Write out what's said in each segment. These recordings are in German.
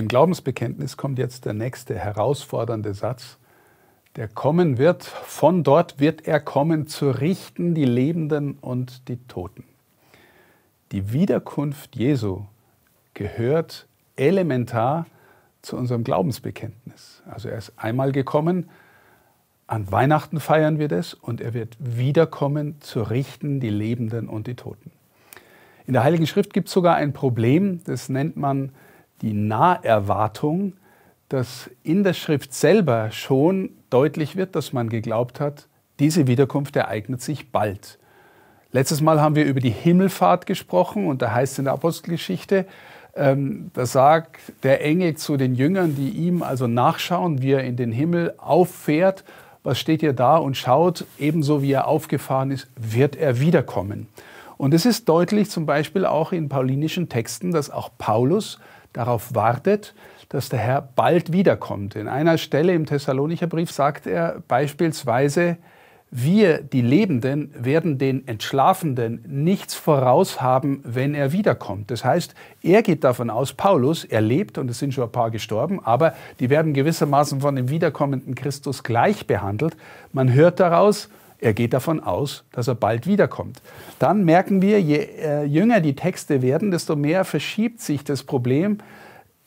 Im Glaubensbekenntnis kommt jetzt der nächste herausfordernde Satz. Der kommen wird, von dort wird er kommen, zu richten die Lebenden und die Toten. Die Wiederkunft Jesu gehört elementar zu unserem Glaubensbekenntnis. Also er ist einmal gekommen, an Weihnachten feiern wir das und er wird wiederkommen, zu richten die Lebenden und die Toten. In der Heiligen Schrift gibt es sogar ein Problem, das nennt man die Naherwartung, dass in der Schrift selber schon deutlich wird, dass man geglaubt hat, diese Wiederkunft ereignet sich bald. Letztes Mal haben wir über die Himmelfahrt gesprochen und da heißt es in der Apostelgeschichte, ähm, da sagt der Engel zu den Jüngern, die ihm also nachschauen, wie er in den Himmel auffährt, was steht ihr da und schaut, ebenso wie er aufgefahren ist, wird er wiederkommen. Und es ist deutlich zum Beispiel auch in paulinischen Texten, dass auch Paulus darauf wartet, dass der Herr bald wiederkommt. In einer Stelle im Thessalonicher Brief sagt er beispielsweise, wir, die Lebenden, werden den Entschlafenden nichts voraushaben, wenn er wiederkommt. Das heißt, er geht davon aus, Paulus, er lebt und es sind schon ein paar gestorben, aber die werden gewissermaßen von dem wiederkommenden Christus gleich behandelt. Man hört daraus, er geht davon aus, dass er bald wiederkommt. Dann merken wir, je äh, jünger die Texte werden, desto mehr verschiebt sich das Problem.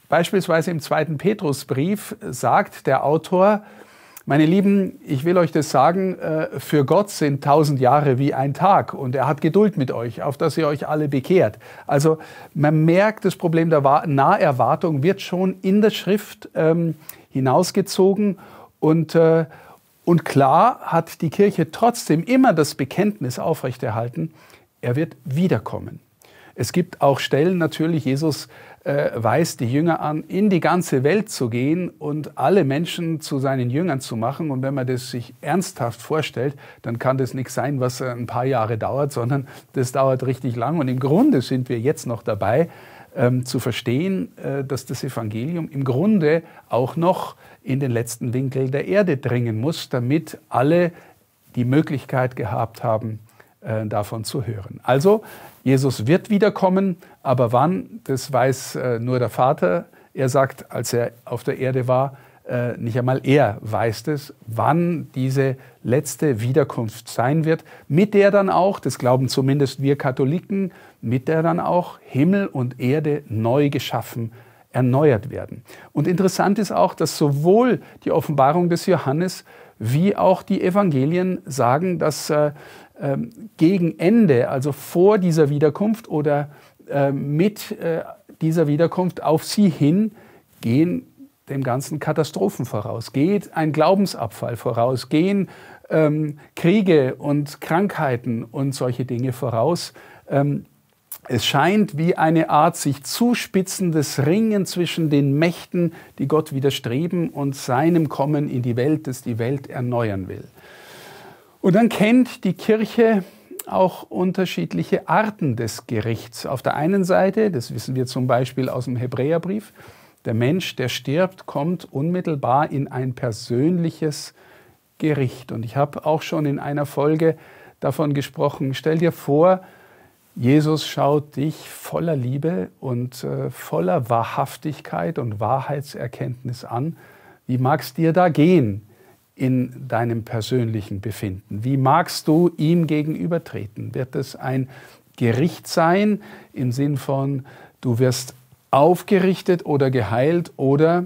Beispielsweise im zweiten Petrusbrief sagt der Autor, meine Lieben, ich will euch das sagen, äh, für Gott sind tausend Jahre wie ein Tag und er hat Geduld mit euch, auf dass ihr euch alle bekehrt. Also man merkt, das Problem der Naherwartung wird schon in der Schrift ähm, hinausgezogen und, äh, und klar hat die Kirche trotzdem immer das Bekenntnis aufrechterhalten, er wird wiederkommen. Es gibt auch Stellen natürlich, Jesus äh, weist die Jünger an, in die ganze Welt zu gehen und alle Menschen zu seinen Jüngern zu machen. Und wenn man das sich ernsthaft vorstellt, dann kann das nicht sein, was äh, ein paar Jahre dauert, sondern das dauert richtig lang. Und im Grunde sind wir jetzt noch dabei ähm, zu verstehen, äh, dass das Evangelium im Grunde auch noch in den letzten Winkel der Erde dringen muss, damit alle die Möglichkeit gehabt haben, äh, davon zu hören. Also, Jesus wird wiederkommen, aber wann, das weiß äh, nur der Vater. Er sagt, als er auf der Erde war, äh, nicht einmal er weiß es, wann diese letzte Wiederkunft sein wird, mit der dann auch, das glauben zumindest wir Katholiken, mit der dann auch Himmel und Erde neu geschaffen werden erneuert werden. Und interessant ist auch, dass sowohl die Offenbarung des Johannes wie auch die Evangelien sagen, dass äh, äh, gegen Ende, also vor dieser Wiederkunft oder äh, mit äh, dieser Wiederkunft auf sie hin, gehen dem ganzen Katastrophen voraus, geht ein Glaubensabfall voraus, gehen ähm, Kriege und Krankheiten und solche Dinge voraus. Ähm, es scheint wie eine Art sich zuspitzendes Ringen zwischen den Mächten, die Gott widerstreben und seinem Kommen in die Welt, das die Welt erneuern will. Und dann kennt die Kirche auch unterschiedliche Arten des Gerichts. Auf der einen Seite, das wissen wir zum Beispiel aus dem Hebräerbrief, der Mensch, der stirbt, kommt unmittelbar in ein persönliches Gericht. Und ich habe auch schon in einer Folge davon gesprochen. Stell dir vor, Jesus schaut dich voller Liebe und äh, voller Wahrhaftigkeit und Wahrheitserkenntnis an. Wie magst dir da gehen in deinem persönlichen Befinden? Wie magst du ihm gegenübertreten? Wird es ein Gericht sein im Sinn von, du wirst aufgerichtet oder geheilt oder,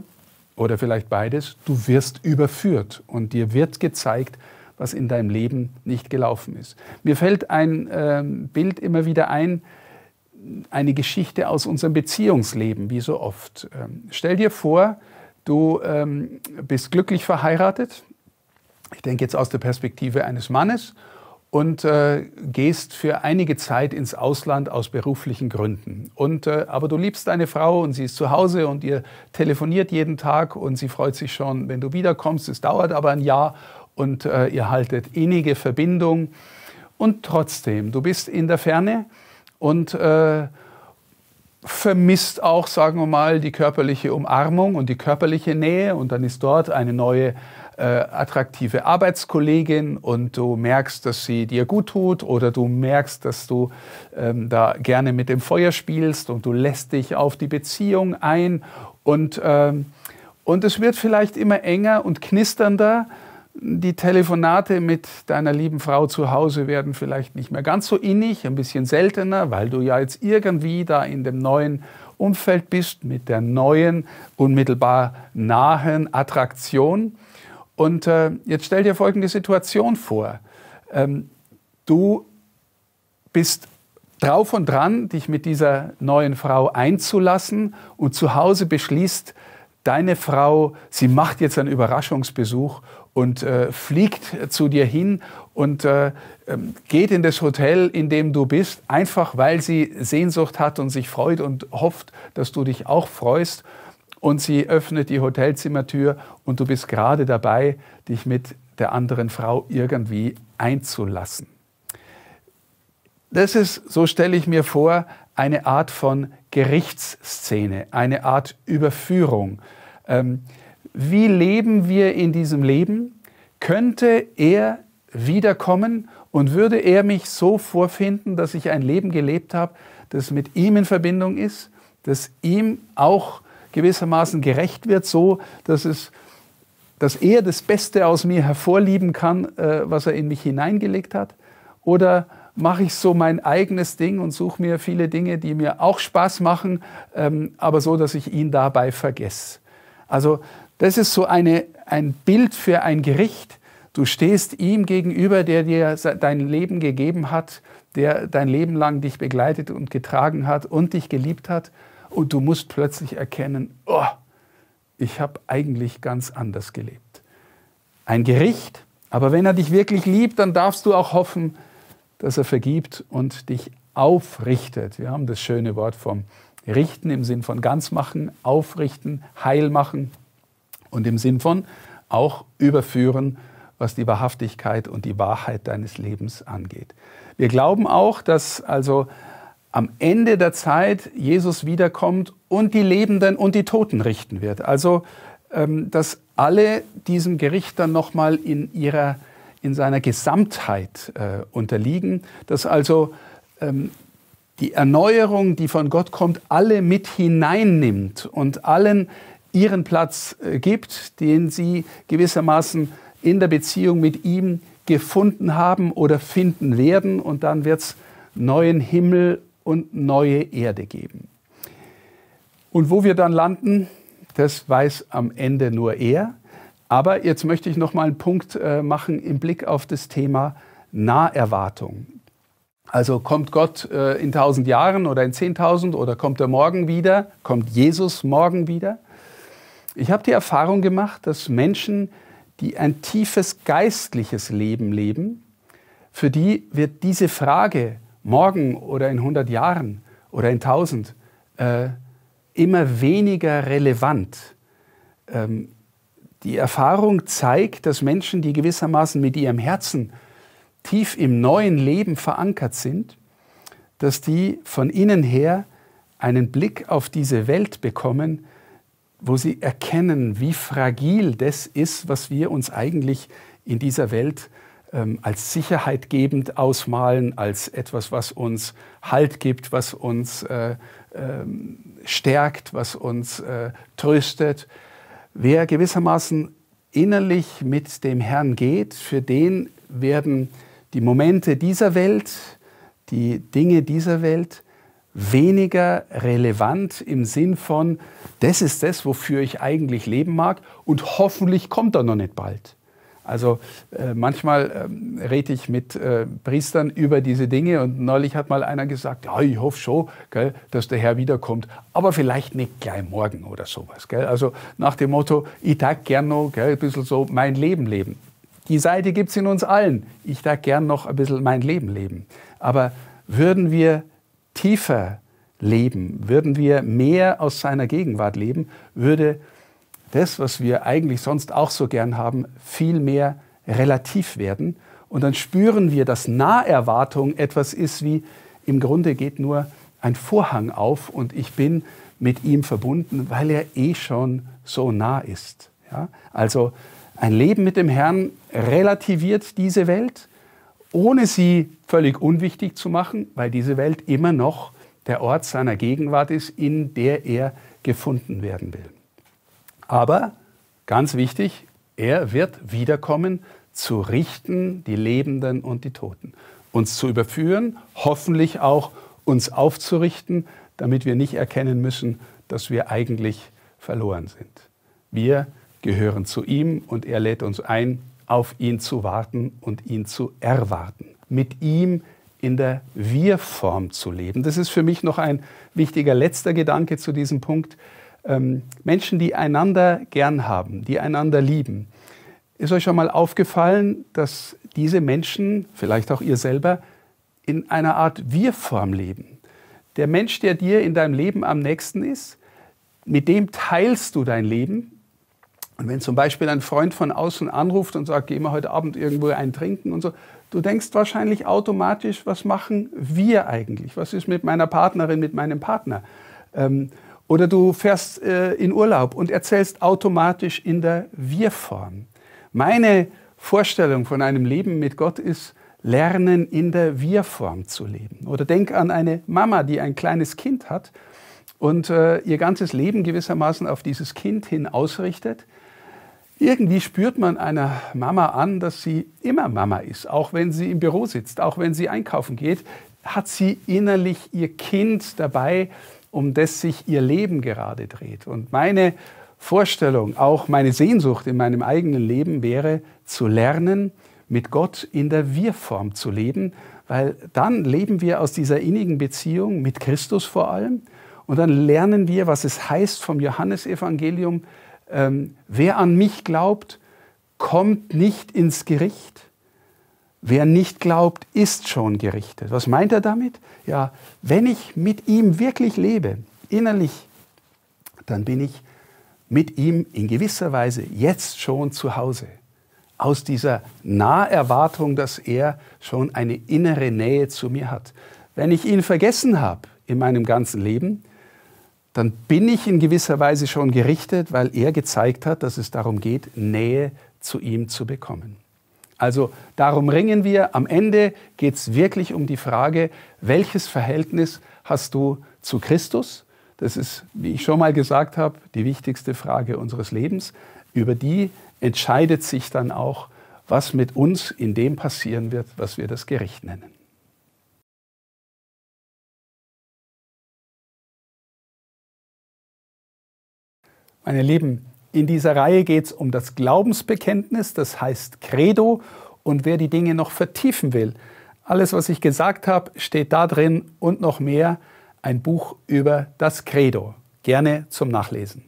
oder vielleicht beides, du wirst überführt und dir wird gezeigt, was in deinem Leben nicht gelaufen ist. Mir fällt ein äh, Bild immer wieder ein, eine Geschichte aus unserem Beziehungsleben, wie so oft. Ähm, stell dir vor, du ähm, bist glücklich verheiratet, ich denke jetzt aus der Perspektive eines Mannes, und äh, gehst für einige Zeit ins Ausland aus beruflichen Gründen. Und, äh, aber du liebst deine Frau und sie ist zu Hause und ihr telefoniert jeden Tag und sie freut sich schon, wenn du wiederkommst. Es dauert aber ein Jahr und äh, ihr haltet innige Verbindung. Und trotzdem, du bist in der Ferne und äh, vermisst auch, sagen wir mal, die körperliche Umarmung und die körperliche Nähe. Und dann ist dort eine neue äh, attraktive Arbeitskollegin und du merkst, dass sie dir gut tut oder du merkst, dass du ähm, da gerne mit dem Feuer spielst und du lässt dich auf die Beziehung ein und, ähm, und es wird vielleicht immer enger und knisternder die Telefonate mit deiner lieben Frau zu Hause werden vielleicht nicht mehr ganz so innig, ein bisschen seltener, weil du ja jetzt irgendwie da in dem neuen Umfeld bist, mit der neuen, unmittelbar nahen Attraktion. Und äh, jetzt stell dir folgende Situation vor. Ähm, du bist drauf und dran, dich mit dieser neuen Frau einzulassen und zu Hause beschließt deine Frau, sie macht jetzt einen Überraschungsbesuch und äh, fliegt zu dir hin und äh, ähm, geht in das Hotel, in dem du bist, einfach weil sie Sehnsucht hat und sich freut und hofft, dass du dich auch freust. Und sie öffnet die Hotelzimmertür und du bist gerade dabei, dich mit der anderen Frau irgendwie einzulassen. Das ist, so stelle ich mir vor, eine Art von Gerichtsszene, eine Art Überführung. Ähm, wie leben wir in diesem Leben? Könnte er wiederkommen und würde er mich so vorfinden, dass ich ein Leben gelebt habe, das mit ihm in Verbindung ist, das ihm auch gewissermaßen gerecht wird, so dass, es, dass er das Beste aus mir hervorlieben kann, äh, was er in mich hineingelegt hat? Oder mache ich so mein eigenes Ding und suche mir viele Dinge, die mir auch Spaß machen, ähm, aber so, dass ich ihn dabei vergesse? Also das ist so eine, ein Bild für ein Gericht. Du stehst ihm gegenüber, der dir dein Leben gegeben hat, der dein Leben lang dich begleitet und getragen hat und dich geliebt hat. Und du musst plötzlich erkennen, oh, ich habe eigentlich ganz anders gelebt. Ein Gericht, aber wenn er dich wirklich liebt, dann darfst du auch hoffen, dass er vergibt und dich aufrichtet. Wir haben das schöne Wort vom Richten im Sinn von ganz machen, aufrichten, heil machen und im Sinn von auch überführen, was die Wahrhaftigkeit und die Wahrheit deines Lebens angeht. Wir glauben auch, dass also am Ende der Zeit Jesus wiederkommt und die Lebenden und die Toten richten wird. Also, ähm, dass alle diesem Gericht dann nochmal in ihrer in seiner Gesamtheit äh, unterliegen, dass also ähm, die Erneuerung, die von Gott kommt, alle mit hineinnimmt und allen ihren Platz äh, gibt, den sie gewissermaßen in der Beziehung mit ihm gefunden haben oder finden werden. Und dann wird es neuen Himmel und neue Erde geben. Und wo wir dann landen, das weiß am Ende nur er. Aber jetzt möchte ich noch mal einen Punkt äh, machen im Blick auf das Thema Naherwartung. Also kommt Gott äh, in tausend Jahren oder in zehntausend oder kommt er morgen wieder? Kommt Jesus morgen wieder? Ich habe die Erfahrung gemacht, dass Menschen, die ein tiefes geistliches Leben leben, für die wird diese Frage morgen oder in 100 Jahren oder in 1000 äh, immer weniger relevant. Ähm, die Erfahrung zeigt, dass Menschen, die gewissermaßen mit ihrem Herzen tief im neuen Leben verankert sind, dass die von innen her einen Blick auf diese Welt bekommen, wo sie erkennen, wie fragil das ist, was wir uns eigentlich in dieser Welt ähm, als sicherheitgebend ausmalen, als etwas, was uns Halt gibt, was uns äh, ähm, stärkt, was uns äh, tröstet. Wer gewissermaßen innerlich mit dem Herrn geht, für den werden die Momente dieser Welt, die Dinge dieser Welt weniger relevant im Sinn von, das ist das, wofür ich eigentlich leben mag und hoffentlich kommt er noch nicht bald. Also äh, manchmal äh, rede ich mit äh, Priestern über diese Dinge und neulich hat mal einer gesagt, ja, ich hoffe schon, gell, dass der Herr wiederkommt, aber vielleicht nicht gleich morgen oder sowas. Gell. Also nach dem Motto, ich tag gern noch gell, ein bisschen so mein Leben leben. Die Seite gibt es in uns allen. Ich tag gern noch ein bisschen mein Leben leben. Aber würden wir tiefer leben, würden wir mehr aus seiner Gegenwart leben, würde das, was wir eigentlich sonst auch so gern haben, viel mehr relativ werden. Und dann spüren wir, dass Naherwartung etwas ist wie, im Grunde geht nur ein Vorhang auf und ich bin mit ihm verbunden, weil er eh schon so nah ist. Ja? Also ein Leben mit dem Herrn relativiert diese Welt ohne sie völlig unwichtig zu machen, weil diese Welt immer noch der Ort seiner Gegenwart ist, in der er gefunden werden will. Aber ganz wichtig, er wird wiederkommen, zu richten die Lebenden und die Toten, uns zu überführen, hoffentlich auch uns aufzurichten, damit wir nicht erkennen müssen, dass wir eigentlich verloren sind. Wir gehören zu ihm und er lädt uns ein, auf ihn zu warten und ihn zu erwarten. Mit ihm in der Wir-Form zu leben. Das ist für mich noch ein wichtiger letzter Gedanke zu diesem Punkt. Ähm, Menschen, die einander gern haben, die einander lieben. Ist euch schon mal aufgefallen, dass diese Menschen, vielleicht auch ihr selber, in einer Art Wir-Form leben? Der Mensch, der dir in deinem Leben am nächsten ist, mit dem teilst du dein Leben, und wenn zum Beispiel ein Freund von außen anruft und sagt, geh mal heute Abend irgendwo ein trinken und so, du denkst wahrscheinlich automatisch, was machen wir eigentlich? Was ist mit meiner Partnerin, mit meinem Partner? Ähm, oder du fährst äh, in Urlaub und erzählst automatisch in der Wir-Form. Meine Vorstellung von einem Leben mit Gott ist, lernen in der Wir-Form zu leben. Oder denk an eine Mama, die ein kleines Kind hat und äh, ihr ganzes Leben gewissermaßen auf dieses Kind hin ausrichtet irgendwie spürt man einer Mama an, dass sie immer Mama ist, auch wenn sie im Büro sitzt, auch wenn sie einkaufen geht, hat sie innerlich ihr Kind dabei, um das sich ihr Leben gerade dreht. Und meine Vorstellung, auch meine Sehnsucht in meinem eigenen Leben wäre, zu lernen, mit Gott in der Wir-Form zu leben, weil dann leben wir aus dieser innigen Beziehung mit Christus vor allem und dann lernen wir, was es heißt vom Johannesevangelium, ähm, wer an mich glaubt, kommt nicht ins Gericht. Wer nicht glaubt, ist schon gerichtet. Was meint er damit? Ja, wenn ich mit ihm wirklich lebe, innerlich, dann bin ich mit ihm in gewisser Weise jetzt schon zu Hause. Aus dieser Naherwartung, dass er schon eine innere Nähe zu mir hat. Wenn ich ihn vergessen habe in meinem ganzen Leben, dann bin ich in gewisser Weise schon gerichtet, weil er gezeigt hat, dass es darum geht, Nähe zu ihm zu bekommen. Also darum ringen wir. Am Ende geht es wirklich um die Frage, welches Verhältnis hast du zu Christus? Das ist, wie ich schon mal gesagt habe, die wichtigste Frage unseres Lebens. Über die entscheidet sich dann auch, was mit uns in dem passieren wird, was wir das Gericht nennen. Meine Lieben, in dieser Reihe geht es um das Glaubensbekenntnis, das heißt Credo. Und wer die Dinge noch vertiefen will, alles, was ich gesagt habe, steht da drin und noch mehr. Ein Buch über das Credo. Gerne zum Nachlesen.